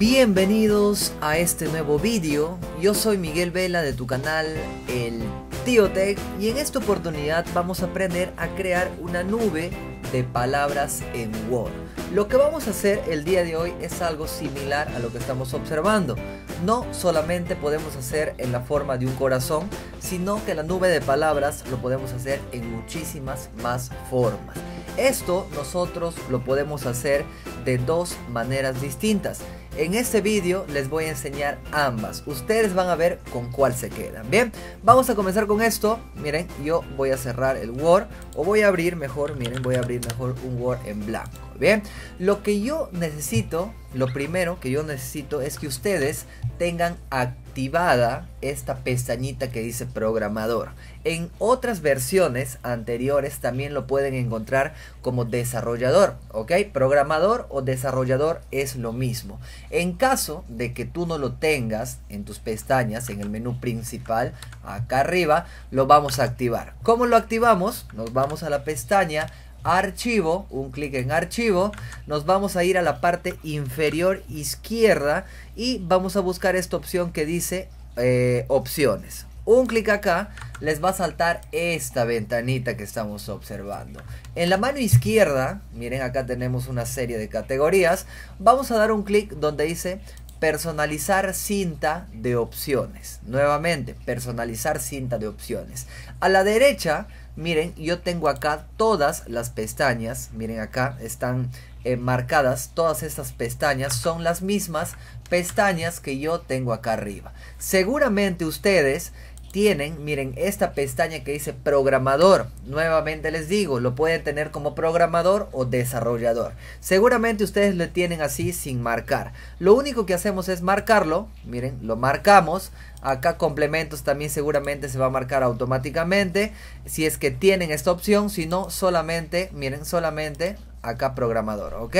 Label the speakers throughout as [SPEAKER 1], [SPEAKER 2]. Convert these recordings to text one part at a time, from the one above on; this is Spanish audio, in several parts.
[SPEAKER 1] Bienvenidos a este nuevo vídeo, yo soy Miguel Vela de tu canal El Tío Tech y en esta oportunidad vamos a aprender a crear una nube de palabras en Word. Lo que vamos a hacer el día de hoy es algo similar a lo que estamos observando. No solamente podemos hacer en la forma de un corazón, sino que la nube de palabras lo podemos hacer en muchísimas más formas. Esto nosotros lo podemos hacer de dos maneras distintas. En este vídeo les voy a enseñar ambas. Ustedes van a ver con cuál se quedan. Bien, vamos a comenzar con esto. Miren, yo voy a cerrar el Word o voy a abrir mejor, miren, voy a abrir mejor un Word en blanco. Bien, lo que yo necesito, lo primero que yo necesito es que ustedes tengan activada esta pestañita que dice programador. En otras versiones anteriores también lo pueden encontrar como desarrollador, ¿ok? Programador o desarrollador es lo mismo. En caso de que tú no lo tengas en tus pestañas, en el menú principal, acá arriba, lo vamos a activar. ¿Cómo lo activamos? Nos vamos a la pestaña archivo, un clic en archivo, nos vamos a ir a la parte inferior izquierda y vamos a buscar esta opción que dice eh, opciones. Un clic acá les va a saltar esta ventanita que estamos observando. En la mano izquierda, miren acá tenemos una serie de categorías, vamos a dar un clic donde dice personalizar cinta de opciones. Nuevamente, personalizar cinta de opciones. A la derecha miren, yo tengo acá todas las pestañas, miren acá están eh, marcadas, todas estas pestañas son las mismas pestañas que yo tengo acá arriba. Seguramente ustedes tienen, miren, esta pestaña que dice programador. Nuevamente les digo, lo pueden tener como programador o desarrollador. Seguramente ustedes lo tienen así sin marcar. Lo único que hacemos es marcarlo. Miren, lo marcamos. Acá complementos también seguramente se va a marcar automáticamente. Si es que tienen esta opción, si no, solamente, miren, solamente acá programador, ¿ok?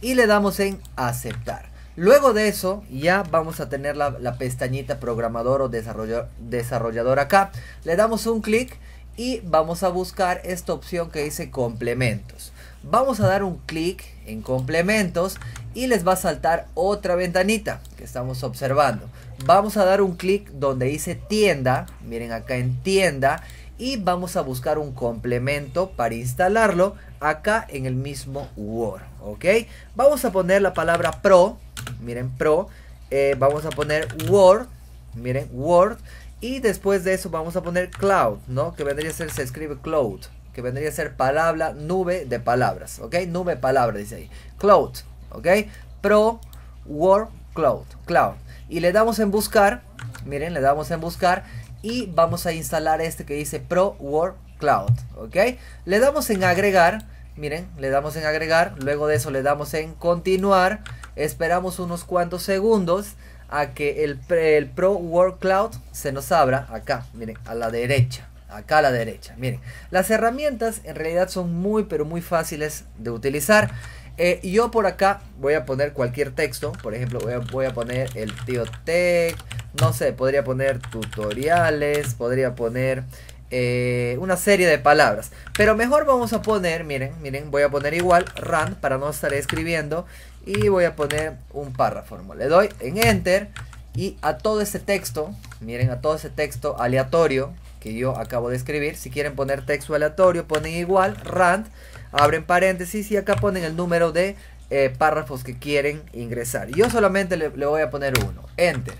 [SPEAKER 1] Y le damos en aceptar. Luego de eso ya vamos a tener la, pestañita programador o desarrollador, desarrollador acá. Le damos un clic y vamos a buscar esta opción que dice complementos. Vamos a dar un clic en complementos y les va a saltar otra ventanita que estamos observando. Vamos a dar un clic donde dice tienda, miren acá en tienda y vamos a buscar un complemento para instalarlo acá en el mismo Word, ¿ok? Vamos a poner la palabra Pro, miren Pro, eh, vamos a poner Word, miren Word, y después de eso vamos a poner Cloud, ¿no? Que vendría a ser, se escribe Cloud, que vendría a ser palabra, nube de palabras, ¿ok? Nube palabras dice ahí, Cloud, ¿ok? Pro, Word, Cloud, Cloud. Y le damos en buscar, miren, le damos en buscar y vamos a instalar este que dice Pro Word Cloud, ¿ok? Le damos en agregar Miren, le damos en agregar, luego de eso le damos en continuar, esperamos unos cuantos segundos a que el, Pro Word Cloud se nos abra acá, miren, a la derecha acá a la derecha. Miren, las herramientas en realidad son muy pero muy fáciles de utilizar. Eh, yo por acá voy a poner cualquier texto, por ejemplo voy a, voy a poner el tío no sé, podría poner tutoriales, podría poner eh, una serie de palabras. Pero mejor vamos a poner, miren, miren, voy a poner igual rand para no estar escribiendo. Y voy a poner un párrafo. Le doy en enter y a todo ese texto, miren, a todo ese texto aleatorio que yo acabo de escribir. Si quieren poner texto aleatorio, ponen igual, rand, abren paréntesis y acá ponen el número de eh, párrafos que quieren ingresar. Yo solamente le voy a poner uno, enter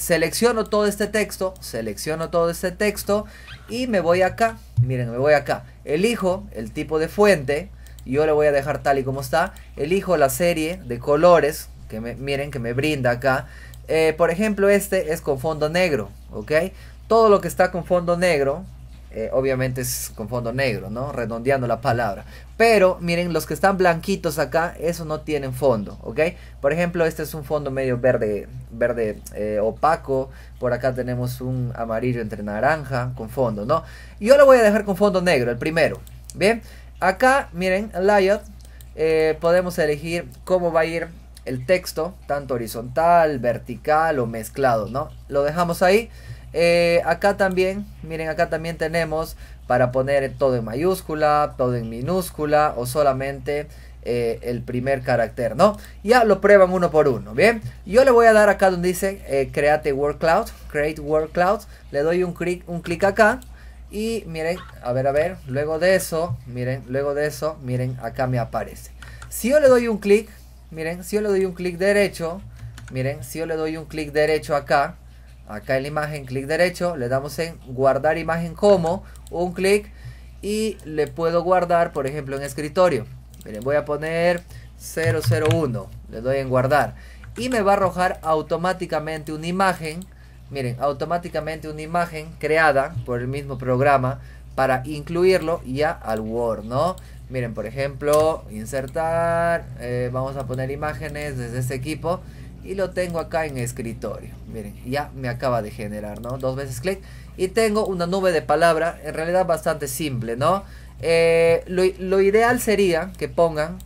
[SPEAKER 1] selecciono todo este texto, selecciono todo este texto y me voy acá, miren, me voy acá, elijo el tipo de fuente, yo le voy a dejar tal y como está, elijo la serie de colores, que me, miren que me brinda acá, eh, por ejemplo este es con fondo negro, ok, todo lo que está con fondo negro, eh, obviamente es con fondo negro, ¿no? Redondeando la palabra. Pero miren, los que están blanquitos acá, eso no tienen fondo, ¿ok? Por ejemplo, este es un fondo medio verde, verde eh, opaco. Por acá tenemos un amarillo entre naranja con fondo, ¿no? Yo lo voy a dejar con fondo negro, el primero, ¿bien? Acá, miren, layout, eh, podemos elegir cómo va a ir el texto, tanto horizontal, vertical o mezclado, ¿no? Lo dejamos ahí. Eh, acá también, miren, acá también tenemos para poner todo en mayúscula, todo en minúscula o solamente eh, el primer carácter, ¿no? Ya lo prueban uno por uno, ¿bien? Yo le voy a dar acá donde dice eh, Create Word Cloud, Create Word Cloud, le doy un clic, un clic acá. Y miren, a ver, a ver, luego de eso, miren, luego de eso, miren, acá me aparece. Si yo le doy un clic, miren, si yo le doy un clic derecho, miren, si yo le doy un clic derecho acá, acá en la imagen, clic derecho, le damos en guardar imagen como, un clic y le puedo guardar, por ejemplo, en escritorio. Miren, voy a poner 001, le doy en guardar y me va a arrojar automáticamente una imagen, miren, automáticamente una imagen creada por el mismo programa para incluirlo ya al Word, ¿no? Miren, por ejemplo, insertar, eh, vamos a poner imágenes desde este equipo y lo tengo acá en escritorio. Miren, ya me acaba de generar, ¿no? Dos veces clic y tengo una nube de palabras en realidad bastante simple, ¿no? Eh, lo, ideal sería que pongan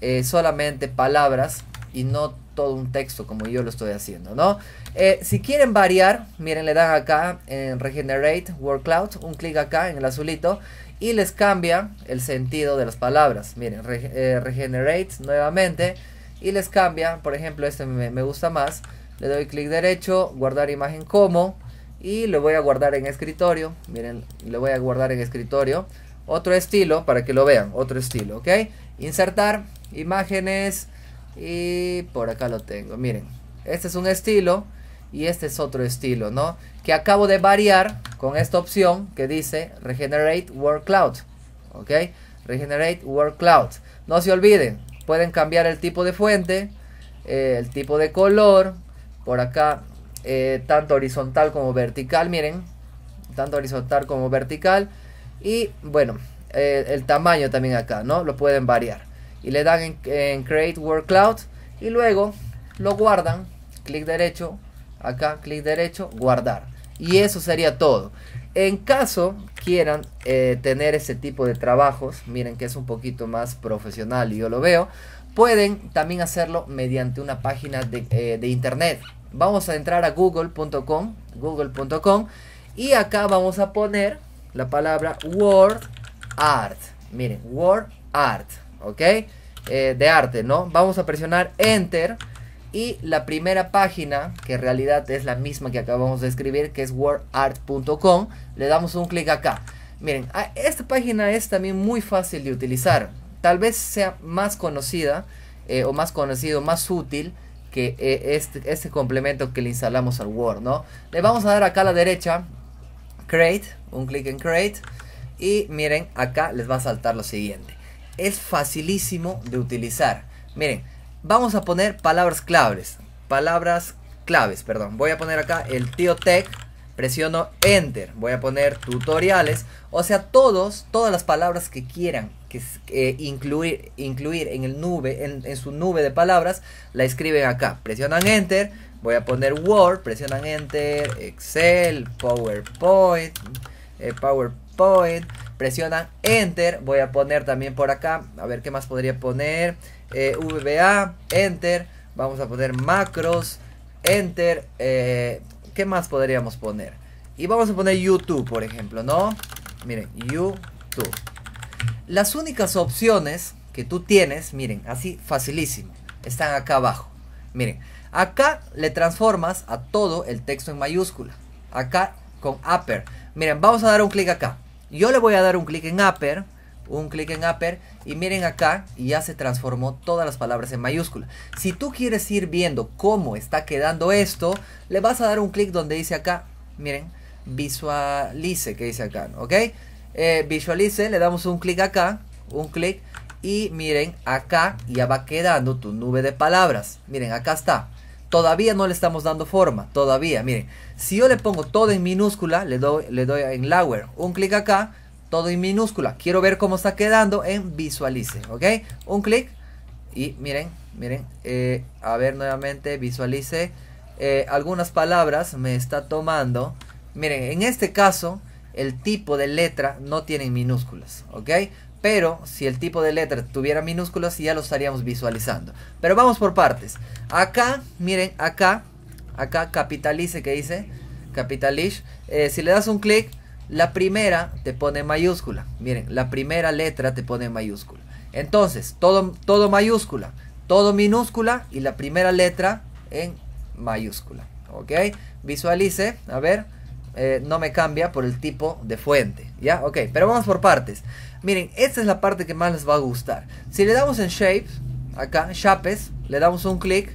[SPEAKER 1] eh, solamente palabras y no todo un texto como yo lo estoy haciendo, ¿no? Eh, si quieren variar, miren, le dan acá en Regenerate Word Cloud, un clic acá en el azulito y les cambia el sentido de las palabras. Miren, Regenerate nuevamente y les cambia. Por ejemplo, este me, gusta más. Le doy clic derecho, guardar imagen como y lo voy a guardar en escritorio. Miren, lo voy a guardar en escritorio. Otro estilo para que lo vean, otro estilo, ¿ok? Insertar imágenes y por acá lo tengo. Miren, este es un estilo y este es otro estilo, ¿no? Que acabo de variar con esta opción que dice Regenerate Word Cloud, ¿ok? Regenerate Word Cloud. No se olviden, pueden cambiar el tipo de fuente, eh, el tipo de color, por acá eh, tanto horizontal como vertical, miren, tanto horizontal como vertical y bueno, eh, el tamaño también acá, ¿no? Lo pueden variar y le dan en, Create Word Cloud y luego lo guardan, clic derecho, acá clic derecho, guardar y eso sería todo. En caso quieran eh, tener ese tipo de trabajos, miren que es un poquito más profesional y yo lo veo, pueden también hacerlo mediante una página de, eh, internet. Vamos a entrar a google.com, google.com y acá vamos a poner la palabra word art. Miren, word art, ¿ok? Eh, de arte, ¿no? Vamos a presionar enter y la primera página, que en realidad es la misma que acabamos de escribir, que es wordart.com, le damos un clic acá. Miren, ah, esta página es también muy fácil de utilizar. Tal vez sea más conocida eh, o más conocido, más útil que eh, este, este complemento que le instalamos al Word, ¿no? Le vamos a dar acá a la derecha, Create, un clic en Create. Y miren, acá les va a saltar lo siguiente. Es facilísimo de utilizar. Miren, Vamos a poner palabras claves. Palabras claves, perdón. Voy a poner acá el tío Tech. Presiono Enter. Voy a poner tutoriales. O sea, todos, todas las palabras que quieran que, eh, incluir, incluir en, el nube, en, su nube de palabras, la escriben acá. Presionan Enter. Voy a poner Word. Presionan Enter. Excel. PowerPoint. Eh, PowerPoint. Presionan Enter. Voy a poner también por acá. A ver qué más podría poner. E VBA, Enter. Vamos a poner macros, Enter. Eh, ¿Qué más podríamos poner? Y vamos a poner YouTube, por ejemplo, ¿no? Miren, YouTube. Las únicas opciones que tú tienes, miren, así facilísimo, están acá abajo. Miren, acá le transformas a todo el texto en mayúscula. Acá con upper. Miren, vamos a dar un clic acá. Yo le voy a dar un clic en upper un clic en upper y miren acá y ya se transformó todas las palabras en mayúscula. Si tú quieres ir viendo cómo está quedando esto, le vas a dar un clic donde dice acá, miren, visualice que dice acá, ¿ok? Eh, visualice, le damos un clic acá, un clic y miren acá ya va quedando tu nube de palabras. Miren, acá está. Todavía no le estamos dando forma, todavía, miren. Si yo le pongo todo en minúscula, le doy, le doy en lower, un clic acá, todo en minúscula. Quiero ver cómo está quedando en visualice, ¿ok? Un clic y miren, miren, eh, a ver nuevamente, visualice. Eh, algunas palabras me está tomando. Miren, en este caso, el tipo de letra no tiene minúsculas, ¿ok? Pero si el tipo de letra tuviera minúsculas, ya lo estaríamos visualizando. Pero vamos por partes. Acá, miren, acá, acá capitalice que dice, capitalish. Eh, si le das un clic, la primera te pone mayúscula. Miren, la primera letra te pone mayúscula. Entonces, todo, todo mayúscula, todo minúscula y la primera letra en mayúscula. ¿Ok? Visualice, a ver, eh, no me cambia por el tipo de fuente. ¿Ya? Ok, pero vamos por partes. Miren, esta es la parte que más les va a gustar. Si le damos en Shapes, acá, Shapes, le damos un clic.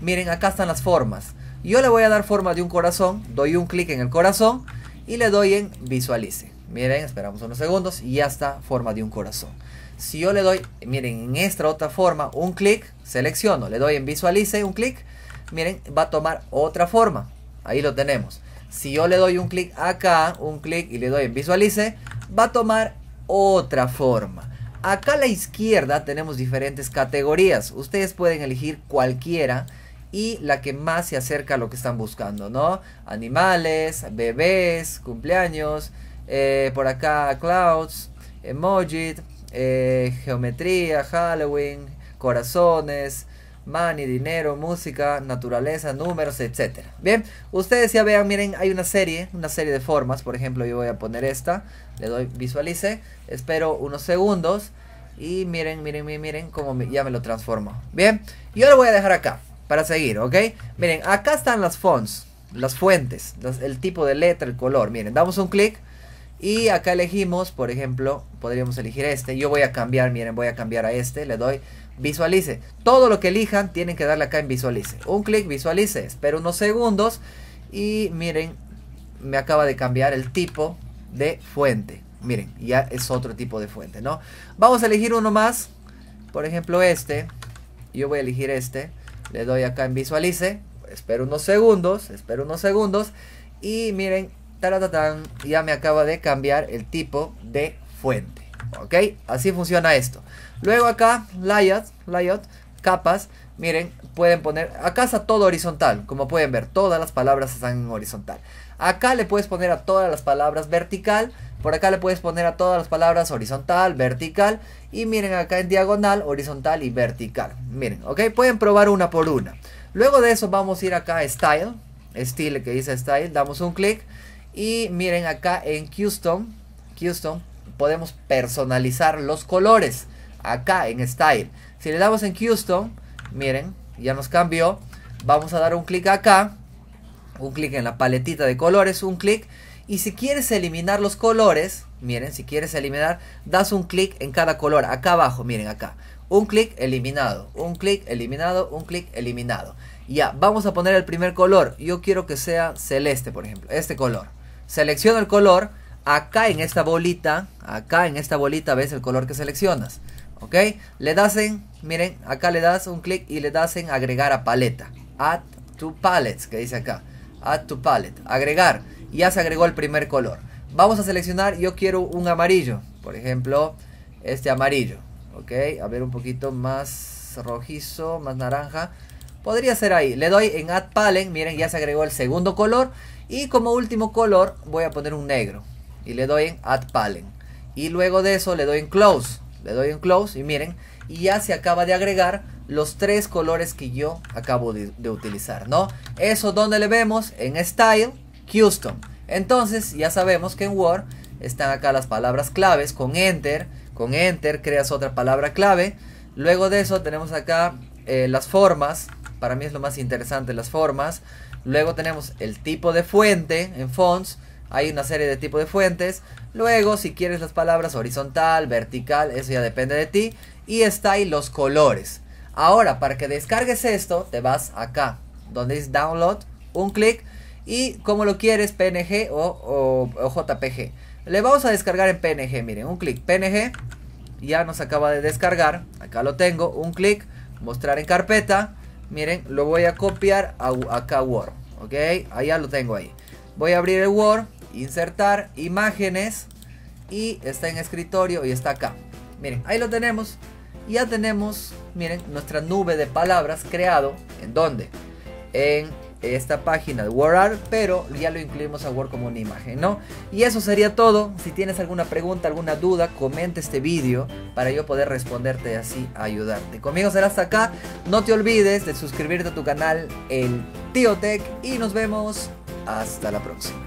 [SPEAKER 1] Miren, acá están las formas. Yo le voy a dar forma de un corazón, doy un clic en el corazón y le doy en visualice. Miren, esperamos unos segundos y ya está forma de un corazón. Si yo le doy, miren, en esta otra forma, un clic, selecciono, le doy en visualice, un clic, miren, va a tomar otra forma. Ahí lo tenemos. Si yo le doy un clic acá, un clic y le doy en visualice, va a tomar otra forma. Acá a la izquierda tenemos diferentes categorías. Ustedes pueden elegir cualquiera y la que más se acerca a lo que están buscando, ¿no? Animales, bebés, cumpleaños, eh, por acá clouds, emoji, eh, geometría, Halloween, corazones, money, dinero, música, naturaleza, números, etc. Bien, ustedes ya vean, miren, hay una serie, una serie de formas, por ejemplo, yo voy a poner esta, le doy visualice, espero unos segundos y miren, miren, miren, miren cómo ya me lo transformo. Bien, yo lo voy a dejar acá para seguir, ¿ok? Miren, acá están las fonts, las fuentes, el tipo de letra, el color. Miren, damos un clic y acá elegimos, por ejemplo, podríamos elegir este. Yo voy a cambiar, miren, voy a cambiar a este, le doy visualice. Todo lo que elijan tienen que darle acá en visualice. Un clic, visualice, espero unos segundos y miren, me acaba de cambiar el tipo de fuente. Miren, ya es otro tipo de fuente, ¿no? Vamos a elegir uno más, por ejemplo este. Yo voy a elegir este. Le doy acá en visualice. Espero unos segundos. Espero unos segundos. Y miren, ya me acaba de cambiar el tipo de fuente. ¿Ok? Así funciona esto. Luego acá, layout, layout, capas. Miren, pueden poner, acá está todo horizontal. Como pueden ver, todas las palabras están en horizontal. Acá le puedes poner a todas las palabras vertical. Por acá le puedes poner a todas las palabras horizontal, vertical. Y miren acá en diagonal, horizontal y vertical. Miren, ok, pueden probar una por una. Luego de eso vamos a ir acá a Style. Style que dice Style. Damos un clic. Y miren acá en Custom. Houston podemos personalizar los colores. Acá en Style. Si le damos en Custom, miren, ya nos cambió. Vamos a dar un clic acá. Un clic en la paletita de colores. Un clic y si quieres eliminar los colores, miren, si quieres eliminar, das un clic en cada color, acá abajo, miren acá. Un clic eliminado, un clic eliminado, un clic eliminado. Ya, vamos a poner el primer color. Yo quiero que sea celeste, por ejemplo, este color. Selecciono el color, acá en esta bolita, acá en esta bolita ves el color que seleccionas. ¿Ok? Le das en, miren, acá le das un clic y le das en agregar a paleta. Add to palettes, que dice acá. Add to palette, agregar ya se agregó el primer color. Vamos a seleccionar, yo quiero un amarillo, por ejemplo, este amarillo, ok, a ver un poquito más rojizo, más naranja, podría ser ahí, le doy en Add palen miren ya se agregó el segundo color y como último color voy a poner un negro y le doy en Add Palette y luego de eso le doy en Close, le doy en Close y miren, y ya se acaba de agregar los tres colores que yo acabo de, de utilizar, ¿no? Eso donde le vemos en Style Houston. Entonces ya sabemos que en Word están acá las palabras claves con Enter. Con Enter creas otra palabra clave. Luego de eso tenemos acá eh, las formas. Para mí es lo más interesante las formas. Luego tenemos el tipo de fuente en fonts. Hay una serie de tipos de fuentes. Luego, si quieres las palabras horizontal, vertical, eso ya depende de ti. Y está ahí los colores. Ahora, para que descargues esto, te vas acá, donde es download, un clic y como lo quieres PNG o, JPG. Le vamos a descargar en PNG, miren, un clic PNG, ya nos acaba de descargar, acá lo tengo, un clic, mostrar en carpeta, miren, lo voy a copiar a, acá Word, ok, allá lo tengo ahí. Voy a abrir el Word, insertar imágenes y está en escritorio y está acá. Miren, ahí lo tenemos. Ya tenemos, miren, nuestra nube de palabras creado. ¿En dónde? En esta página de WordArt, pero ya lo incluimos a Word como una imagen, ¿no? Y eso sería todo. Si tienes alguna pregunta, alguna duda, comenta este vídeo para yo poder responderte así ayudarte. Conmigo será hasta acá. No te olvides de suscribirte a tu canal, el Tío Tech, y nos vemos hasta la próxima.